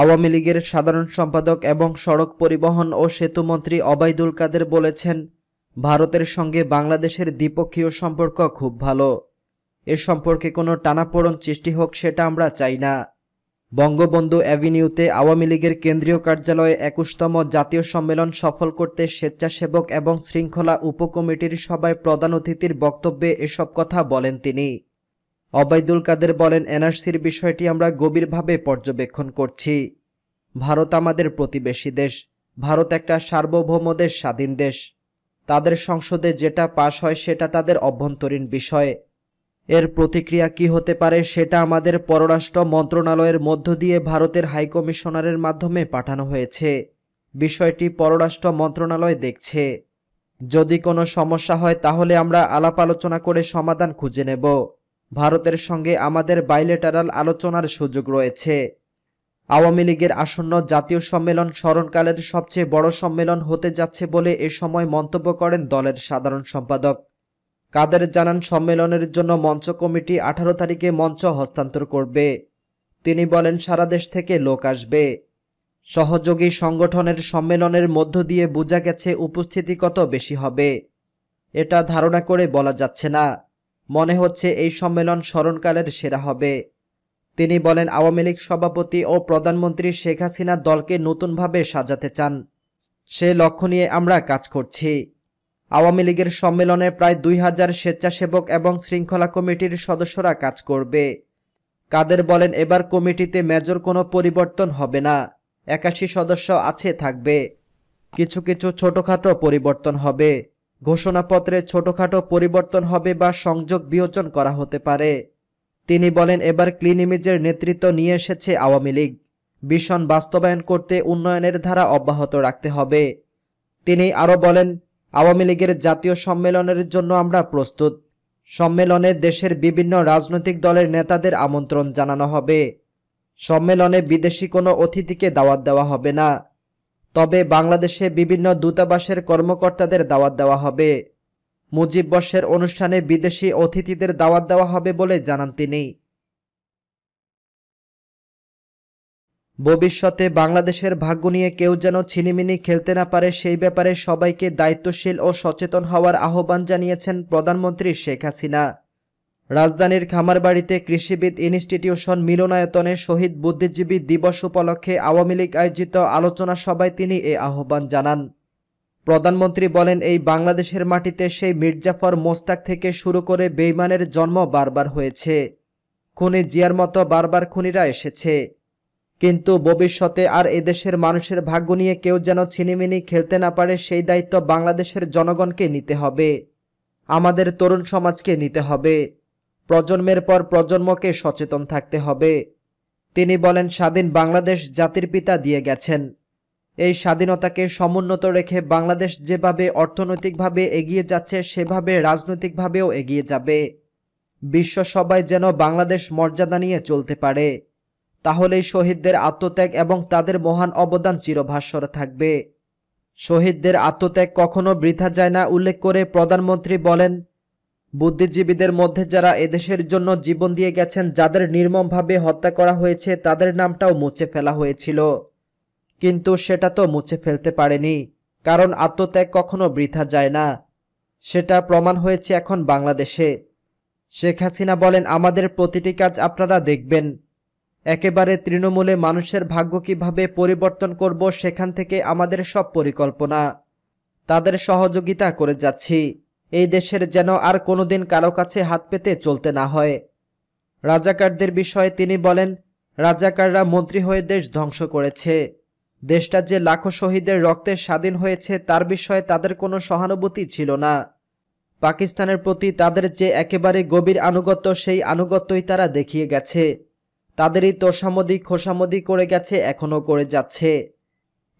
আওয়ামী লীগের সাধারণ সম্পাদক এবং সড়ক পরিবহন ও সেতুমন্ত্রী অবায়দুল কাদের বলেছেন ভারতের সঙ্গে বাংলাদেশের দ্বিপক্ষীয় সম্পর্ক খুব ভালো এ সম্পর্কে কোনো টানাপোড়ন সৃষ্টি হোক সেটা আমরা চাই না বঙ্গবন্ধু অ্যাভিনিউতে আওয়ামী লীগের কেন্দ্রীয় কার্যালয়ে একুশতম জাতীয় সম্মেলন সফল করতে স্বেচ্ছাসেবক এবং শৃঙ্খলা উপকমিটির সভায় প্রধান অতিথির বক্তব্যে এসব কথা বলেন তিনি অবৈদুল কাদের বলেন এনআরসির বিষয়টি আমরা গভীরভাবে পর্যবেক্ষণ করছি ভারত আমাদের প্রতিবেশী দেশ ভারত একটা সার্বভৌম দেশ স্বাধীন দেশ তাদের সংসদে যেটা পাশ হয় সেটা তাদের অভ্যন্তরীণ বিষয় এর প্রতিক্রিয়া কি হতে পারে সেটা আমাদের পররাষ্ট্র মন্ত্রণালয়ের মধ্য দিয়ে ভারতের হাইকমিশনারের মাধ্যমে পাঠানো হয়েছে বিষয়টি পররাষ্ট্র মন্ত্রণালয় দেখছে যদি কোনো সমস্যা হয় তাহলে আমরা আলাপ আলোচনা করে সমাধান খুঁজে নেব ভারতের সঙ্গে আমাদের বাইলেটারাল আলোচনার সুযোগ রয়েছে আওয়ামী লীগের আসন্ন জাতীয় সম্মেলন স্মরণকালের সবচেয়ে বড় সম্মেলন হতে যাচ্ছে বলে এ সময় মন্তব্য করেন দলের সাধারণ সম্পাদক কাদের জানান সম্মেলনের জন্য মঞ্চ কমিটি আঠারো তারিখে মঞ্চ হস্তান্তর করবে তিনি বলেন সারা দেশ থেকে লোক আসবে সহযোগী সংগঠনের সম্মেলনের মধ্য দিয়ে বোঝা গেছে উপস্থিতি কত বেশি হবে এটা ধারণা করে বলা যাচ্ছে না মনে হচ্ছে এই সম্মেলন স্মরণকালের সেরা হবে তিনি বলেন আওয়ামী লীগ সভাপতি ও প্রধানমন্ত্রী শেখ হাসিনা দলকে নতুনভাবে সাজাতে চান সে লক্ষ্য নিয়ে আমরা কাজ করছি আওয়ামী লীগের সম্মেলনে প্রায় দুই হাজার স্বেচ্ছাসেবক এবং শৃঙ্খলা কমিটির সদস্যরা কাজ করবে কাদের বলেন এবার কমিটিতে মেজর কোনো পরিবর্তন হবে না একাশি সদস্য আছে থাকবে কিছু কিছু ছোটখাটো পরিবর্তন হবে ঘোষণাপত্রে ছোটখাটো পরিবর্তন হবে বা সংযোগ বিয়োজন করা হতে পারে তিনি বলেন এবার ক্লিন ইমেজের নেতৃত্ব নিয়ে এসেছে আওয়ামী লীগ ভীষণ বাস্তবায়ন করতে উন্নয়নের ধারা অব্যাহত রাখতে হবে তিনি আরও বলেন আওয়ামী লীগের জাতীয় সম্মেলনের জন্য আমরা প্রস্তুত সম্মেলনে দেশের বিভিন্ন রাজনৈতিক দলের নেতাদের আমন্ত্রণ জানানো হবে সম্মেলনে বিদেশি কোনো অতিথিকে দাওয়াত দেওয়া হবে না তবে বাংলাদেশে বিভিন্ন দূতাবাসের কর্মকর্তাদের দাওয়াত দেওয়া হবে মুজিব বর্ষের অনুষ্ঠানে বিদেশি অতিথিদের দাওয়াত দেওয়া হবে বলে জানান তিনি ভবিষ্যতে বাংলাদেশের ভাগ্য নিয়ে কেউ যেন ছিনিমিনি খেলতে না পারে সেই ব্যাপারে সবাইকে দায়িত্বশীল ও সচেতন হওয়ার আহ্বান জানিয়েছেন প্রধানমন্ত্রী শেখ হাসিনা রাজধানীর খামারবাড়িতে কৃষিবিদ ইনস্টিটিউশন মিলনায়তনে শহীদ বুদ্ধিজীবী দিবস উপলক্ষে আওয়ামী লীগ আয়োজিত আলোচনা সভায় তিনি এ আহ্বান জানান প্রধানমন্ত্রী বলেন এই বাংলাদেশের মাটিতে সেই মির্জাফর মোস্তাক থেকে শুরু করে বেইমানের জন্ম বারবার হয়েছে খুনি জিয়ার মতো বারবার খুনিরা এসেছে কিন্তু ভবিষ্যতে আর এদেশের মানুষের ভাগ্য নিয়ে কেউ যেন ছিনিমিনি খেলতে না পারে সেই দায়িত্ব বাংলাদেশের জনগণকে নিতে হবে আমাদের তরুণ সমাজকে নিতে হবে প্রজন্মের পর প্রজন্মকে সচেতন থাকতে হবে তিনি বলেন স্বাধীন বাংলাদেশ জাতির পিতা দিয়ে গেছেন এই স্বাধীনতাকে সমুন্নত রেখে বাংলাদেশ যেভাবে অর্থনৈতিকভাবে এগিয়ে যাচ্ছে সেভাবে রাজনৈতিকভাবেও এগিয়ে যাবে বিশ্ব সবাই যেন বাংলাদেশ মর্যাদা নিয়ে চলতে পারে তাহলেই শহীদদের আত্মত্যাগ এবং তাদের মহান অবদান চিরভাস্বর থাকবে শহীদদের আত্মত্যাগ কখনো বৃথা যায় না উল্লেখ করে প্রধানমন্ত্রী বলেন বুদ্ধিজীবীদের মধ্যে যারা এদেশের জন্য জীবন দিয়ে গেছেন যাদের নির্মমভাবে হত্যা করা হয়েছে তাদের নামটাও মুছে ফেলা হয়েছিল কিন্তু সেটা তো মুছে ফেলতে পারেনি কারণ আত্মত্যাগ কখনো বৃথা যায় না সেটা প্রমাণ হয়েছে এখন বাংলাদেশে শেখ হাসিনা বলেন আমাদের প্রতিটি কাজ আপনারা দেখবেন একেবারে তৃণমূলে মানুষের ভাগ্য কিভাবে পরিবর্তন করব সেখান থেকে আমাদের সব পরিকল্পনা তাদের সহযোগিতা করে যাচ্ছি এই দেশের যেন আর কোনোদিন কারো কাছে হাত পেতে চলতে না হয় রাজাকারদের বিষয়ে তিনি বলেন রাজাকাররা মন্ত্রী হয়ে দেশ ধ্বংস করেছে দেশটা যে লাখো শহীদের রক্তে স্বাধীন হয়েছে তার বিষয়ে তাদের কোনো সহানুভূতি ছিল না পাকিস্তানের প্রতি তাদের যে একেবারে গভীর আনুগত্য সেই আনুগত্যই তারা দেখিয়ে গেছে তাদেরই তোষামদি খোসামদি করে গেছে এখনও করে যাচ্ছে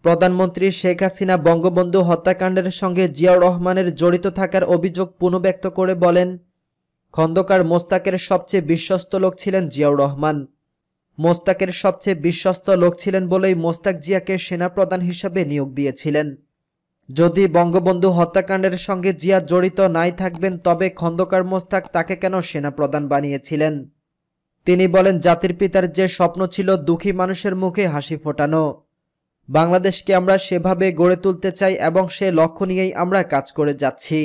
প্রধানমন্ত্রী শেখ হাসিনা বঙ্গবন্ধু হত্যাকাণ্ডের সঙ্গে জিয়াউর রহমানের জড়িত থাকার অভিযোগ পুনঃব্যক্ত করে বলেন খন্দকার মোস্তাকের সবচেয়ে বিশ্বস্ত লোক ছিলেন জিয়াউর রহমান মোস্তাকের সবচেয়ে বিশ্বস্ত লোক ছিলেন বলেই মোস্তাক জিয়াকে সেনাপ্রধান হিসাবে নিয়োগ দিয়েছিলেন যদি বঙ্গবন্ধু হত্যাকাণ্ডের সঙ্গে জিয়া জড়িত নাই থাকবেন তবে খন্দকার মোস্তাক তাকে কেন সেনাপ্রধান বানিয়েছিলেন তিনি বলেন জাতির পিতার যে স্বপ্ন ছিল দুঃখী মানুষের মুখে হাসি ফোটানো বাংলাদেশকে আমরা সেভাবে গড়ে তুলতে চাই এবং সে লক্ষ্য নিয়েই আমরা কাজ করে যাচ্ছি